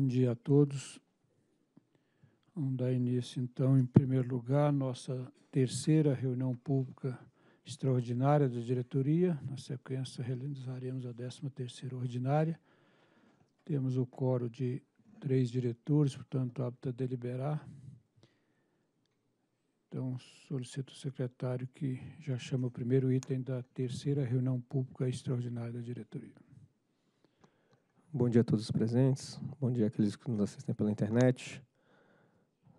Bom dia a todos. Vamos dar início, então, em primeiro lugar, nossa terceira reunião pública extraordinária da diretoria. Na sequência, realizaremos a 13 terceira ordinária. Temos o coro de três diretores, portanto, apta a deliberar. Então, solicito o secretário que já chama o primeiro item da terceira reunião pública extraordinária da diretoria. Bom dia a todos os presentes, bom dia àqueles que nos assistem pela internet.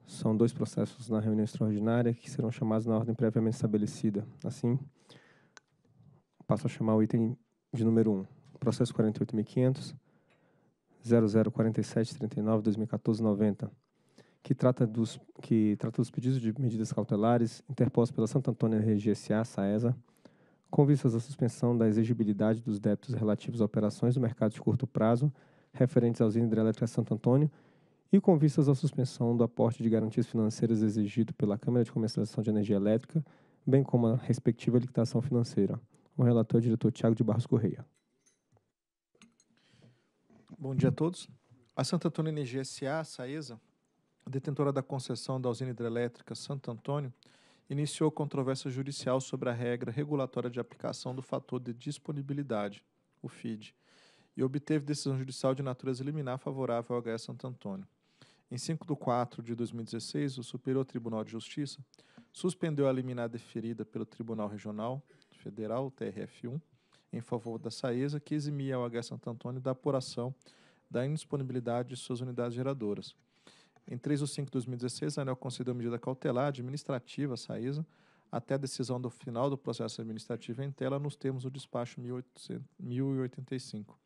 São dois processos na reunião extraordinária que serão chamados na ordem previamente estabelecida. Assim, passo a chamar o item de número 1, processo 48.500, 004739 2014 que, trata dos, que trata dos pedidos de medidas cautelares interpostos pela Santo Antônio RGSA, SAESA, com vistas à suspensão da exigibilidade dos débitos relativos a operações do mercado de curto prazo referentes à usina hidrelétrica Santo Antônio e com vistas à suspensão do aporte de garantias financeiras exigido pela Câmara de Comercialização de Energia Elétrica, bem como a respectiva liquidação financeira. O relator é o diretor Tiago de Barros Correia. Bom dia a todos. A Santo Antônio Energia S.A., a Saesa, detentora da concessão da usina hidrelétrica Santo Antônio, iniciou controvérsia judicial sobre a regra regulatória de aplicação do fator de disponibilidade, o FID, e obteve decisão judicial de natureza liminar favorável ao HS Santo Antônio. Em 5 de 4 de 2016, o Superior Tribunal de Justiça suspendeu a liminar deferida pelo Tribunal Regional Federal, TRF1, em favor da SAESA, que eximia ao HS Santo Antônio da apuração da indisponibilidade de suas unidades geradoras em 3 de 5 de 2016, a ANEL concedeu medida cautelar administrativa a SAISA, até a decisão do final do processo administrativo em tela nos termos do despacho 1085.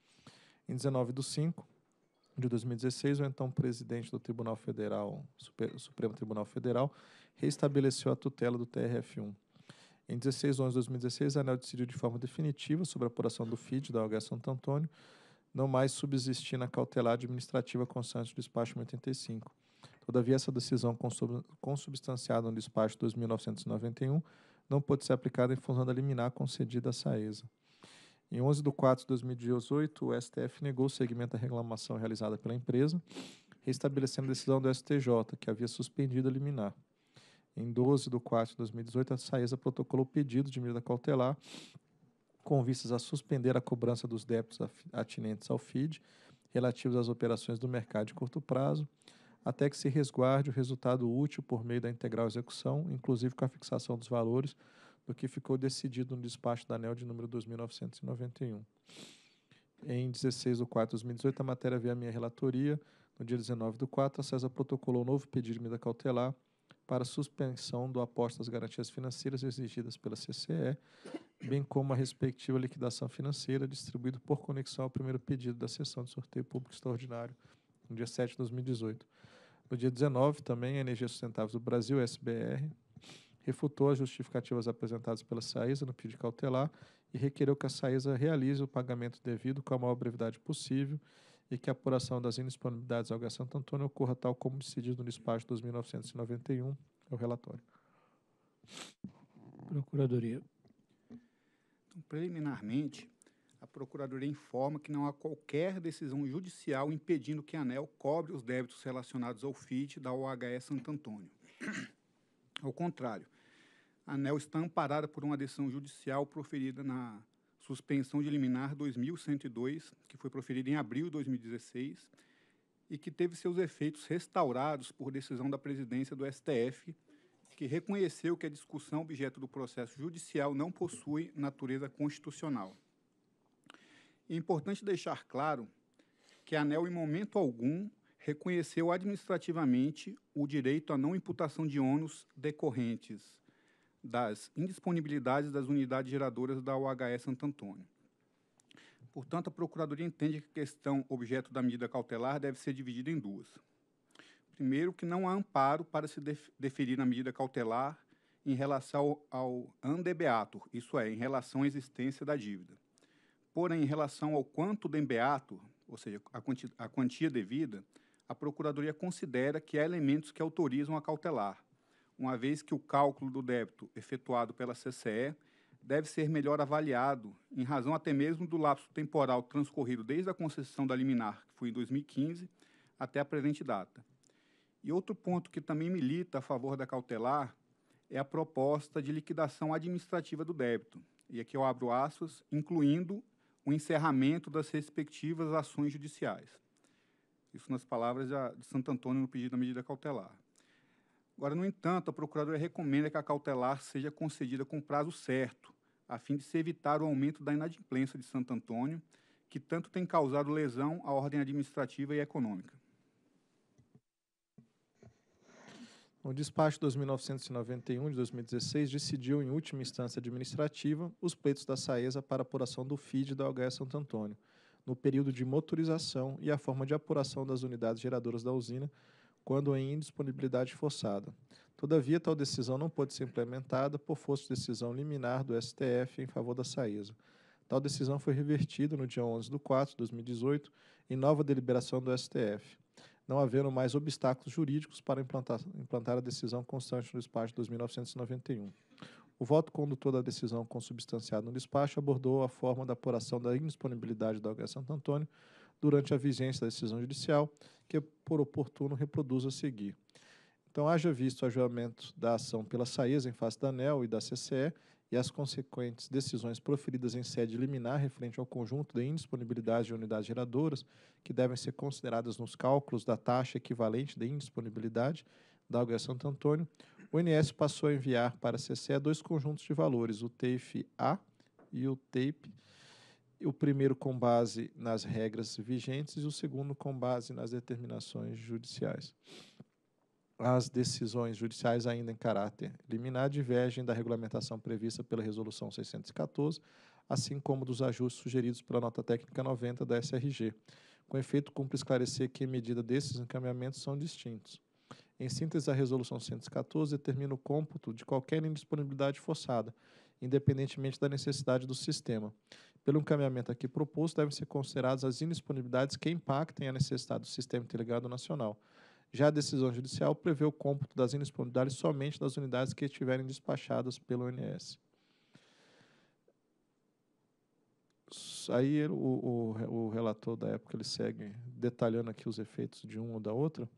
Em 19 de 5 de 2016, o então presidente do Tribunal Federal, Super, Supremo Tribunal Federal, restabeleceu a tutela do TRF1. Em 16 de 11 de 2016, a ANEL decidiu de forma definitiva sobre a apuração do FID da OH Santo Antônio, não mais subsistir na cautelar administrativa constante do despacho 85. Todavia, essa decisão consubstanciada no despacho 2991 não pôde ser aplicada em função da liminar concedida à Saesa. Em 11 de 4 de 2018, o STF negou o segmento da reclamação realizada pela empresa, restabelecendo a decisão do STJ, que havia suspendido a liminar. Em 12 de 4 de 2018, a Saesa protocolou pedido de medida cautelar com vistas a suspender a cobrança dos débitos atinentes ao FID relativos às operações do mercado de curto prazo, até que se resguarde o resultado útil por meio da integral execução, inclusive com a fixação dos valores do que ficou decidido no despacho da ANEL de número 2991. Em 16 de 4 de 2018, a matéria veio à minha relatoria. No dia 19 de 4, a CESA protocolou um novo pedido de medida cautelar para suspensão do aposto das garantias financeiras exigidas pela CCE, bem como a respectiva liquidação financeira, distribuído por conexão ao primeiro pedido da sessão de sorteio público extraordinário, no dia 7 de 2018. No dia 19, também, a Energia Sustentável do Brasil, SBR, refutou as justificativas apresentadas pela Saísa no pedido cautelar e requereu que a Saísa realize o pagamento devido com a maior brevidade possível e que a apuração das indisponibilidades ao gás Santo Antônio ocorra tal como decidido no despacho 2991, é o relatório. Procuradoria. Então, preliminarmente, Procuradoria informa que não há qualquer decisão judicial impedindo que a ANEL cobre os débitos relacionados ao FIT da OHE Santo Antônio. ao contrário, a ANEL está amparada por uma decisão judicial proferida na suspensão de liminar 2102, que foi proferida em abril de 2016 e que teve seus efeitos restaurados por decisão da presidência do STF, que reconheceu que a discussão objeto do processo judicial não possui natureza constitucional. É importante deixar claro que a ANEL, em momento algum, reconheceu administrativamente o direito à não imputação de ônus decorrentes das indisponibilidades das unidades geradoras da UHE Santo Antônio. Portanto, a Procuradoria entende que a questão objeto da medida cautelar deve ser dividida em duas. Primeiro, que não há amparo para se deferir na medida cautelar em relação ao andebeator, isso é, em relação à existência da dívida. Porém, em relação ao quanto dembeato, ou seja, a quantia, a quantia devida, a Procuradoria considera que há elementos que autorizam a cautelar, uma vez que o cálculo do débito efetuado pela CCE deve ser melhor avaliado, em razão até mesmo do lapso temporal transcorrido desde a concessão da liminar, que foi em 2015, até a presente data. E outro ponto que também milita a favor da cautelar é a proposta de liquidação administrativa do débito, e aqui eu abro aspas, incluindo o encerramento das respectivas ações judiciais. Isso nas palavras de Santo Antônio no pedido da medida cautelar. Agora, no entanto, a procuradora recomenda que a cautelar seja concedida com prazo certo, a fim de se evitar o aumento da inadimplência de Santo Antônio, que tanto tem causado lesão à ordem administrativa e econômica. O despacho 2991 de 2016, decidiu em última instância administrativa os pleitos da Saesa para apuração do FID da UHE Santo Antônio, no período de motorização e a forma de apuração das unidades geradoras da usina, quando em indisponibilidade forçada. Todavia, tal decisão não pôde ser implementada por força de decisão liminar do STF em favor da Saesa. Tal decisão foi revertida no dia 11 de 4 de 2018 em nova deliberação do STF não havendo mais obstáculos jurídicos para implantar, implantar a decisão constante no despacho de 2991. O voto condutor da decisão consubstanciada no despacho abordou a forma da apuração da indisponibilidade da OGS Santo Antônio durante a vigência da decisão judicial, que por oportuno reproduz a seguir. Então, haja visto o ajuamento da ação pela SAESA em face da ANEL e da CCE, e as consequentes decisões proferidas em sede liminar referente ao conjunto de indisponibilidades de unidades geradoras, que devem ser consideradas nos cálculos da taxa equivalente de indisponibilidade da Algar Santo Antônio, o INS passou a enviar para a CCE dois conjuntos de valores, o TEIF-A e o TEIP, o primeiro com base nas regras vigentes e o segundo com base nas determinações judiciais as decisões judiciais ainda em caráter liminar divergem da regulamentação prevista pela Resolução 614, assim como dos ajustes sugeridos pela Nota Técnica 90 da SRG. Com efeito, cumpre esclarecer que medida desses encaminhamentos são distintos. Em síntese, a Resolução 114 determina o cômputo de qualquer indisponibilidade forçada, independentemente da necessidade do sistema. Pelo encaminhamento aqui proposto, devem ser consideradas as indisponibilidades que impactem a necessidade do Sistema Interligado Nacional, já a decisão judicial prevê o cômputo das indisponibilidades somente das unidades que estiverem despachadas pelo ONS. Aí o, o, o, relator da época ele segue detalhando aqui os efeitos de uma ou da outra,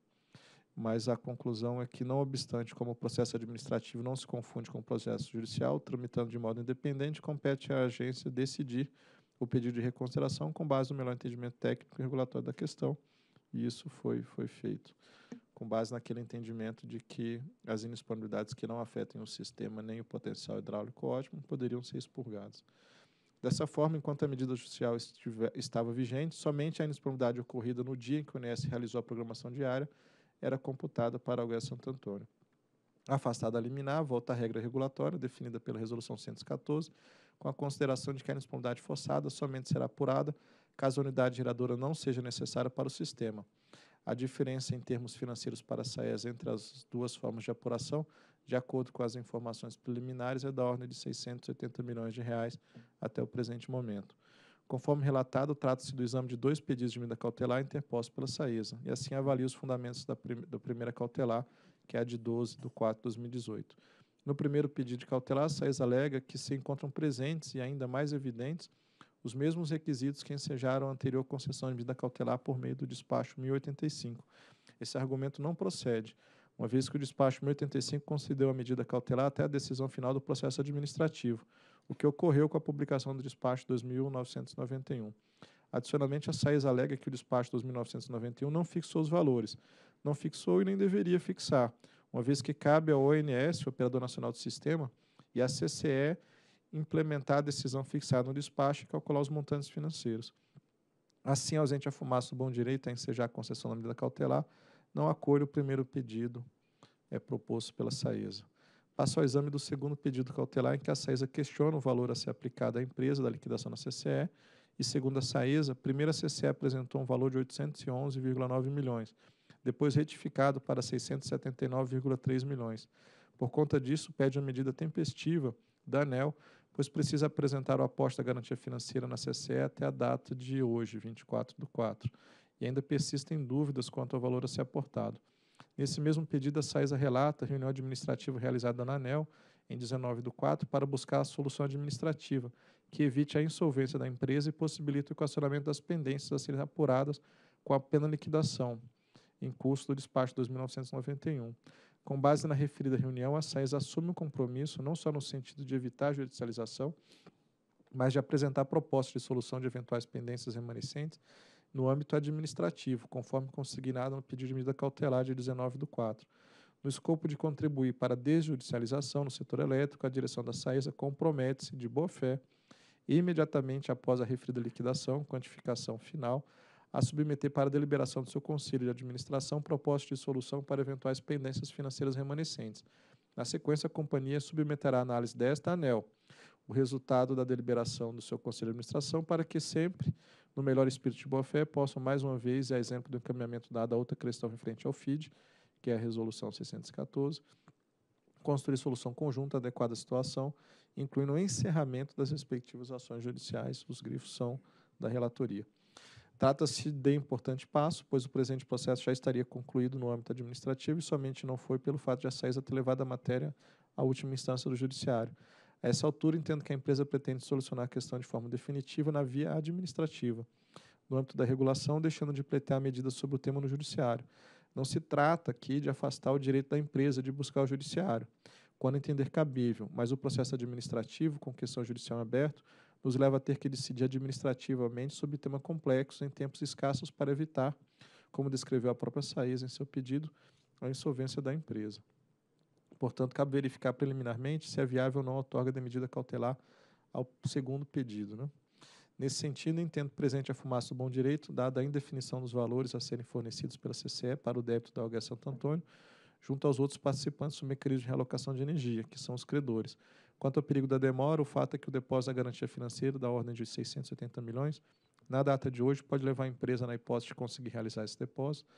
mas a conclusão é que, não obstante, como o processo administrativo não se confunde com o processo judicial, tramitando de modo independente, compete à agência decidir o pedido de reconsideração com base no melhor entendimento técnico e regulatório da questão e isso foi, foi feito com base naquele entendimento de que as indisponibilidades que não afetem o sistema nem o potencial hidráulico ótimo poderiam ser expurgadas. Dessa forma, enquanto a medida judicial estava vigente, somente a indisponibilidade ocorrida no dia em que o INS realizou a programação diária era computada para o Algarve Santo Antônio. Afastada a liminar, volta à regra regulatória definida pela Resolução 114, com a consideração de que a indisponibilidade forçada somente será apurada caso a unidade geradora não seja necessária para o sistema. A diferença em termos financeiros para a SAES entre as duas formas de apuração, de acordo com as informações preliminares, é da ordem de 680 milhões de reais até o presente momento. Conforme relatado, trata-se do exame de dois pedidos de medida cautelar interpostos pela SAESA, e assim avalia os fundamentos da, prim da primeira cautelar, que é a de 12 de 4 de 2018. No primeiro pedido de cautelar, a SAESA alega que se encontram presentes e ainda mais evidentes os mesmos requisitos que ensejaram a anterior concessão de medida cautelar por meio do despacho 1085. Esse argumento não procede, uma vez que o despacho 1085 concedeu a medida cautelar até a decisão final do processo administrativo, o que ocorreu com a publicação do despacho 2991. Adicionalmente, a SAES alega que o despacho 2991 não fixou os valores, não fixou e nem deveria fixar, uma vez que cabe ao ONS, Operador Nacional do Sistema, e à CCE, implementar a decisão fixada no despacho e calcular os montantes financeiros. Assim, ausente a fumaça do bom direito a ensejar a concessão da medida cautelar, não acolhe o primeiro pedido é proposto pela SAESA. Passa ao exame do segundo pedido cautelar, em que a SAESA questiona o valor a ser aplicado à empresa da liquidação na CCE, e segundo a SAESA, a primeira CCE apresentou um valor de 811,9 milhões, depois retificado para 679,3 milhões. Por conta disso, pede a medida tempestiva da ANEL pois precisa apresentar o aposta da garantia financeira na CCE até a data de hoje, 24 de 4, e ainda persistem dúvidas quanto ao valor a ser aportado. Nesse mesmo pedido, a SAISA relata a reunião administrativa realizada na ANEL em 19 de 4 para buscar a solução administrativa que evite a insolvência da empresa e possibilite o equacionamento das pendências a serem apuradas com a pena liquidação, em curso do despacho 2991. Com base na referida reunião, a SAES assume o um compromisso não só no sentido de evitar a judicialização, mas de apresentar propostas de solução de eventuais pendências remanescentes no âmbito administrativo, conforme consignado no pedido de medida cautelar de 19 do 4. No escopo de contribuir para a desjudicialização no setor elétrico, a direção da SAESA compromete-se, de boa fé, imediatamente após a referida liquidação, quantificação final, a submeter para a deliberação do seu conselho de administração proposta de solução para eventuais pendências financeiras remanescentes. Na sequência, a companhia submeterá a análise desta ANEL, o resultado da deliberação do seu conselho de administração, para que sempre, no melhor espírito de boa-fé, possam mais uma vez, a exemplo do encaminhamento dado à outra questão referente ao FID, que é a resolução 614, construir solução conjunta adequada à situação, incluindo o encerramento das respectivas ações judiciais. Os grifos são da relatoria. Trata-se de importante passo, pois o presente processo já estaria concluído no âmbito administrativo e somente não foi pelo fato de a SAESA ter levado a matéria à última instância do Judiciário. A essa altura, entendo que a empresa pretende solucionar a questão de forma definitiva na via administrativa, no âmbito da regulação, deixando de pleitear medidas sobre o tema no Judiciário. Não se trata aqui de afastar o direito da empresa de buscar o Judiciário, quando entender cabível, mas o processo administrativo, com questão judicial aberto, nos leva a ter que decidir administrativamente sobre tema complexo em tempos escassos para evitar, como descreveu a própria Saís em seu pedido, a insolvência da empresa. Portanto, cabe verificar preliminarmente se é viável ou não a outorga da medida cautelar ao segundo pedido. Né? Nesse sentido, entendo presente a fumaça do bom direito, dada a indefinição dos valores a serem fornecidos pela CCE para o débito da OGS Santo Antônio, junto aos outros participantes do mecanismo de realocação de energia, que são os credores, Quanto ao perigo da demora, o fato é que o depósito da garantia financeira, da ordem de 670 milhões, na data de hoje, pode levar a empresa, na hipótese de conseguir realizar esse depósito,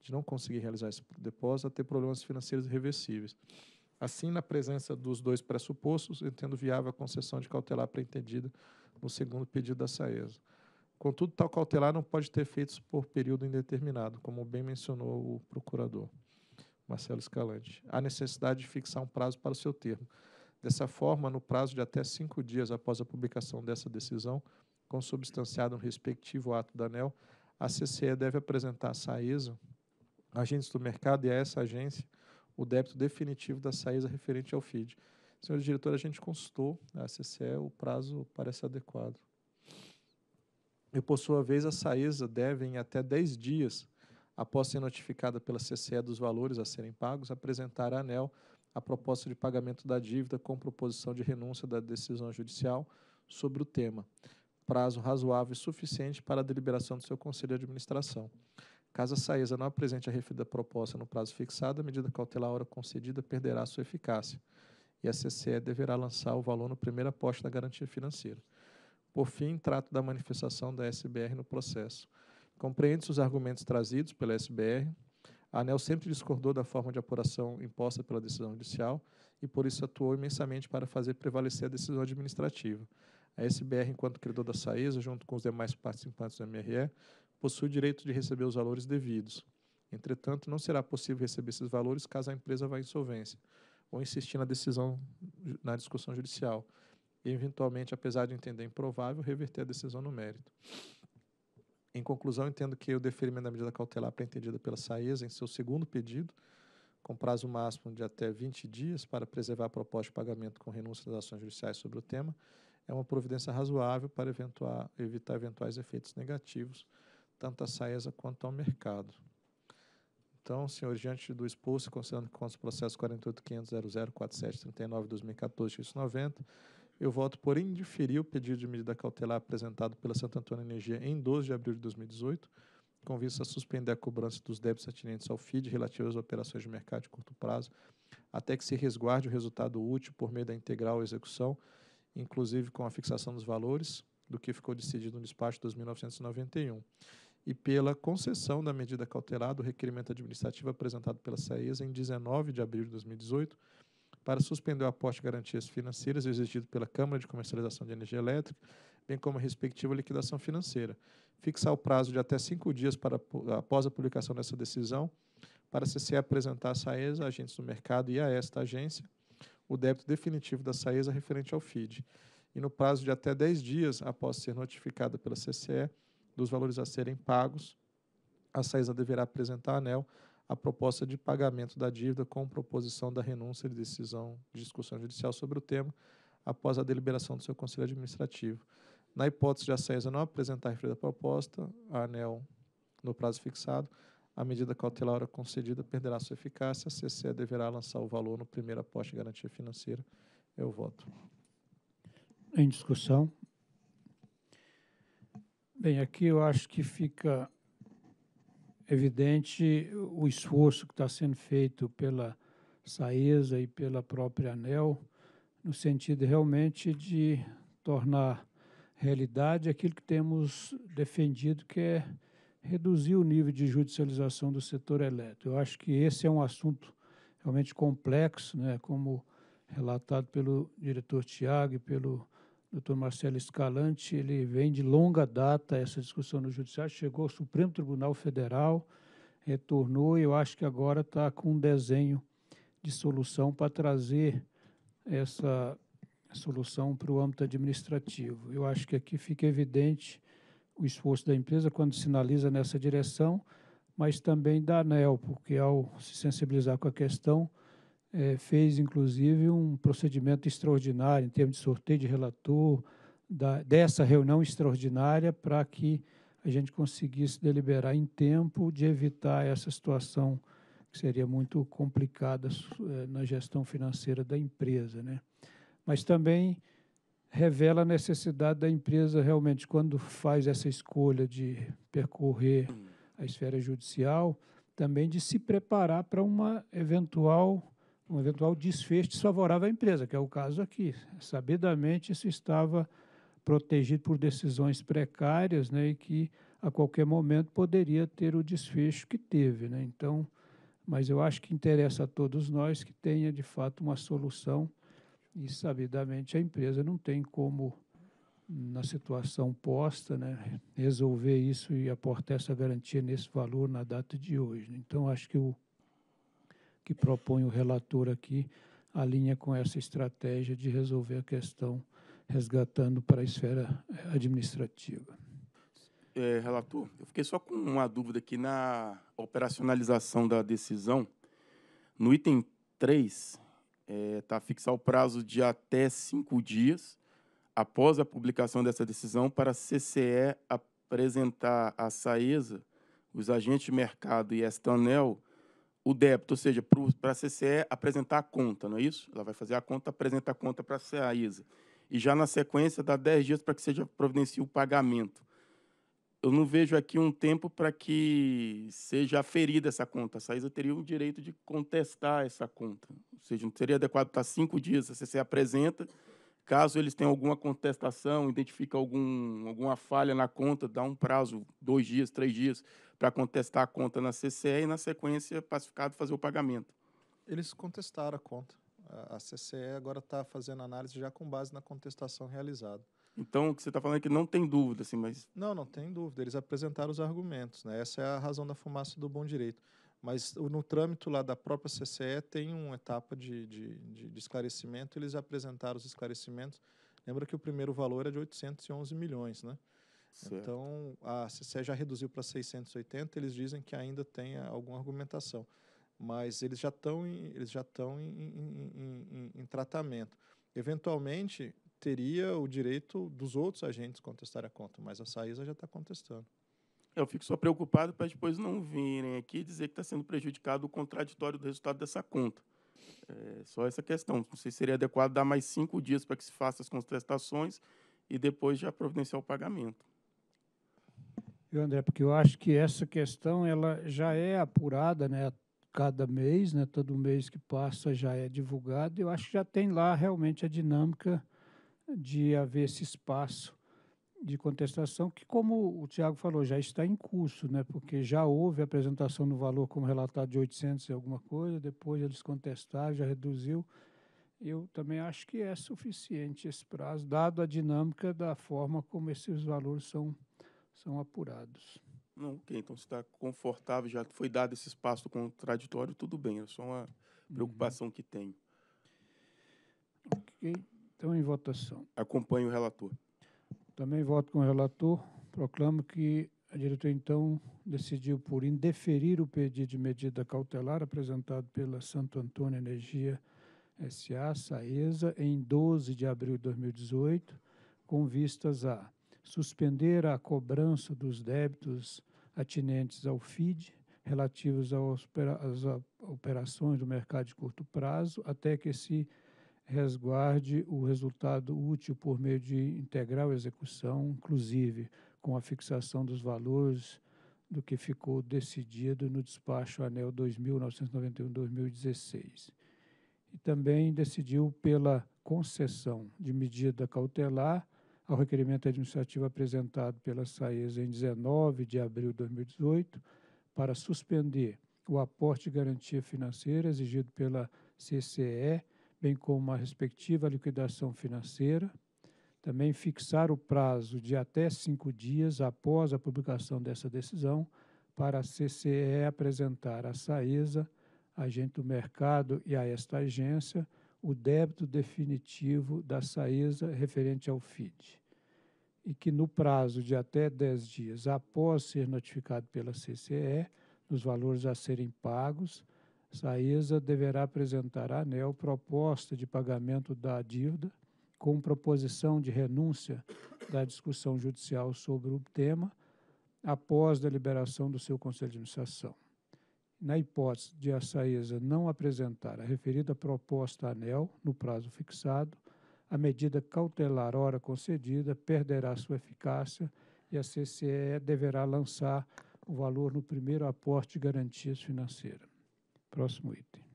de não conseguir realizar esse depósito, a ter problemas financeiros irreversíveis. Assim, na presença dos dois pressupostos, entendo viável a concessão de cautelar entendida no segundo pedido da SAESA. Contudo, tal cautelar não pode ter efeitos por período indeterminado, como bem mencionou o procurador Marcelo Escalante. Há necessidade de fixar um prazo para o seu termo. Dessa forma, no prazo de até cinco dias após a publicação dessa decisão, consubstanciado no respectivo ato da ANEL, a CCE deve apresentar à SAESA, agentes do mercado e a essa agência, o débito definitivo da SAESA referente ao FID. Senhor diretor, a gente consultou a CCE, o prazo parece adequado. E, por sua vez, a SAESA deve, em até 10 dias, após ser notificada pela CCE dos valores a serem pagos, apresentar à ANEL a proposta de pagamento da dívida com proposição de renúncia da decisão judicial sobre o tema, prazo razoável e suficiente para a deliberação do seu conselho de administração. Caso a Saesa não apresente a referida proposta no prazo fixado, a medida cautelar hora concedida perderá sua eficácia e a CCE deverá lançar o valor no primeiro aporte da garantia financeira. Por fim, trato da manifestação da SBR no processo. Compreende-se os argumentos trazidos pela SBR, a ANEL sempre discordou da forma de apuração imposta pela decisão judicial e, por isso, atuou imensamente para fazer prevalecer a decisão administrativa. A SBR, enquanto credor da SAESA, junto com os demais participantes do MRE, possui o direito de receber os valores devidos. Entretanto, não será possível receber esses valores caso a empresa vá à insolvência ou insistir na decisão na discussão judicial e, eventualmente, apesar de entender improvável, reverter a decisão no mérito. Em conclusão, entendo que o deferimento da medida cautelar pretendida pela SAESA em seu segundo pedido, com prazo máximo de até 20 dias para preservar a proposta de pagamento com renúncia das ações judiciais sobre o tema, é uma providência razoável para eventuar, evitar eventuais efeitos negativos, tanto à SAESA quanto ao mercado. Então, senhor diante do exposto, considerando que consta o processo 48.500.004739-2014-90, eu voto por indeferir o pedido de medida cautelar apresentado pela Santo Antônio Energia em 12 de abril de 2018, com vista a suspender a cobrança dos débitos atinentes ao FID relativos às operações de mercado de curto prazo, até que se resguarde o resultado útil por meio da integral execução, inclusive com a fixação dos valores, do que ficou decidido no despacho de 2991 e pela concessão da medida cautelar do requerimento administrativo apresentado pela SAESA em 19 de abril de 2018, para suspender o aporte de garantias financeiras exigido pela Câmara de Comercialização de Energia Elétrica, bem como a respectiva liquidação financeira. Fixar o prazo de até cinco dias para, após a publicação dessa decisão para se apresentar à SAESA, agentes do mercado e a esta agência, o débito definitivo da SAESA referente ao FID. E no prazo de até 10 dias após ser notificada pela CCE dos valores a serem pagos, a SAESA deverá apresentar à ANEL a proposta de pagamento da dívida com proposição da renúncia de decisão de discussão judicial sobre o tema após a deliberação do seu conselho administrativo. Na hipótese de a CESA não apresentar a referida proposta, a ANEL, no prazo fixado, a medida cautelar concedida perderá sua eficácia, a CCE deverá lançar o valor no primeiro aposto de garantia financeira. Eu voto. Em discussão. Bem, aqui eu acho que fica evidente o esforço que está sendo feito pela Saesa e pela própria ANEL, no sentido realmente de tornar realidade aquilo que temos defendido, que é reduzir o nível de judicialização do setor elétrico. Eu acho que esse é um assunto realmente complexo, né, como relatado pelo diretor Tiago e pelo doutor Marcelo Escalante, ele vem de longa data essa discussão no Judiciário, chegou ao Supremo Tribunal Federal, retornou e eu acho que agora está com um desenho de solução para trazer essa solução para o âmbito administrativo. Eu acho que aqui fica evidente o esforço da empresa quando sinaliza nessa direção, mas também da ANEL, porque ao se sensibilizar com a questão, é, fez, inclusive, um procedimento extraordinário em termos de sorteio de relator da, dessa reunião extraordinária para que a gente conseguisse deliberar em tempo de evitar essa situação que seria muito complicada é, na gestão financeira da empresa. Né? Mas também revela a necessidade da empresa realmente, quando faz essa escolha de percorrer a esfera judicial, também de se preparar para uma eventual um eventual desfecho desfavorável à empresa, que é o caso aqui. Sabidamente, isso estava protegido por decisões precárias né, e que a qualquer momento poderia ter o desfecho que teve. Né? Então, mas eu acho que interessa a todos nós que tenha, de fato, uma solução e, sabidamente, a empresa não tem como, na situação posta, né, resolver isso e aportar essa garantia nesse valor na data de hoje. Né. Então, acho que o que propõe o relator aqui alinha com essa estratégia de resolver a questão resgatando para a esfera eh, administrativa. É, relator, eu fiquei só com uma dúvida aqui na operacionalização da decisão. No item 3, está é, tá fixar o prazo de até cinco dias após a publicação dessa decisão para a CCE apresentar à SAESA, os agentes de mercado e esta ANEL o débito, ou seja, para a CCE apresentar a conta, não é isso? Ela vai fazer a conta, apresenta a conta para a CEAISA. E já na sequência dá 10 dias para que seja providenciado o pagamento. Eu não vejo aqui um tempo para que seja aferida essa conta. A CEAISA teria o direito de contestar essa conta. Ou seja, não seria adequado estar cinco dias, a CCE apresenta, caso eles tenham alguma contestação, identifica algum, alguma falha na conta, dá um prazo, dois dias, três dias, para contestar a conta na CCE e, na sequência, pacificado fazer o pagamento. Eles contestaram a conta. A CCE agora está fazendo análise já com base na contestação realizada. Então, o que você está falando é que não tem dúvida, assim, mas... Não, não tem dúvida. Eles apresentaram os argumentos, né? Essa é a razão da fumaça do bom direito. Mas no trâmite lá da própria CCE tem uma etapa de, de, de, de esclarecimento, eles apresentaram os esclarecimentos. Lembra que o primeiro valor é de 811 milhões, né? Certo. Então, a CCE já reduziu para 680, eles dizem que ainda tem eh, alguma argumentação. Mas eles já estão em, em, em, em, em tratamento. Eventualmente, teria o direito dos outros agentes contestar a conta, mas a Saísa já está contestando. Eu fico só preocupado para depois não virem aqui dizer que está sendo prejudicado o contraditório do resultado dessa conta. É só essa questão. Não sei se seria adequado dar mais cinco dias para que se façam as contestações e depois já providenciar o pagamento. André, porque eu acho que essa questão ela já é apurada, né? Cada mês, né? Todo mês que passa já é divulgado. Eu acho que já tem lá realmente a dinâmica de haver esse espaço de contestação que, como o Tiago falou, já está em curso, né? Porque já houve apresentação do valor como relatado de 800 e alguma coisa, depois eles contestaram, já reduziu. Eu também acho que é suficiente esse prazo, dado a dinâmica da forma como esses valores são são apurados. Não, ok. Então, se está confortável, já foi dado esse espaço contraditório, tudo bem. É só uma uhum. preocupação uhum. que tenho. Ok. Então, em votação. Acompanho o relator. Também voto com o relator. Proclamo que a diretoria, então, decidiu por indeferir o pedido de medida cautelar apresentado pela Santo Antônio Energia S.A., Saesa, em 12 de abril de 2018, com vistas a suspender a cobrança dos débitos atinentes ao FID, relativos às operações do mercado de curto prazo, até que se resguarde o resultado útil por meio de integral execução, inclusive com a fixação dos valores do que ficou decidido no despacho ANEL 2991-2016. E também decidiu pela concessão de medida cautelar ao requerimento administrativo apresentado pela SAESA em 19 de abril de 2018 para suspender o aporte de garantia financeira exigido pela CCE, bem como a respectiva liquidação financeira, também fixar o prazo de até cinco dias após a publicação dessa decisão para a CCE apresentar à SAESA, agente do mercado e a esta agência, o débito definitivo da SAESA referente ao FID e que, no prazo de até 10 dias após ser notificado pela CCE, nos valores a serem pagos, Saesa deverá apresentar à ANEL proposta de pagamento da dívida com proposição de renúncia da discussão judicial sobre o tema após deliberação do seu Conselho de Administração. Na hipótese de a Saesa não apresentar a referida proposta à ANEL no prazo fixado, a medida cautelar ora concedida perderá sua eficácia e a CCE deverá lançar o valor no primeiro aporte de garantias financeiras. Próximo item.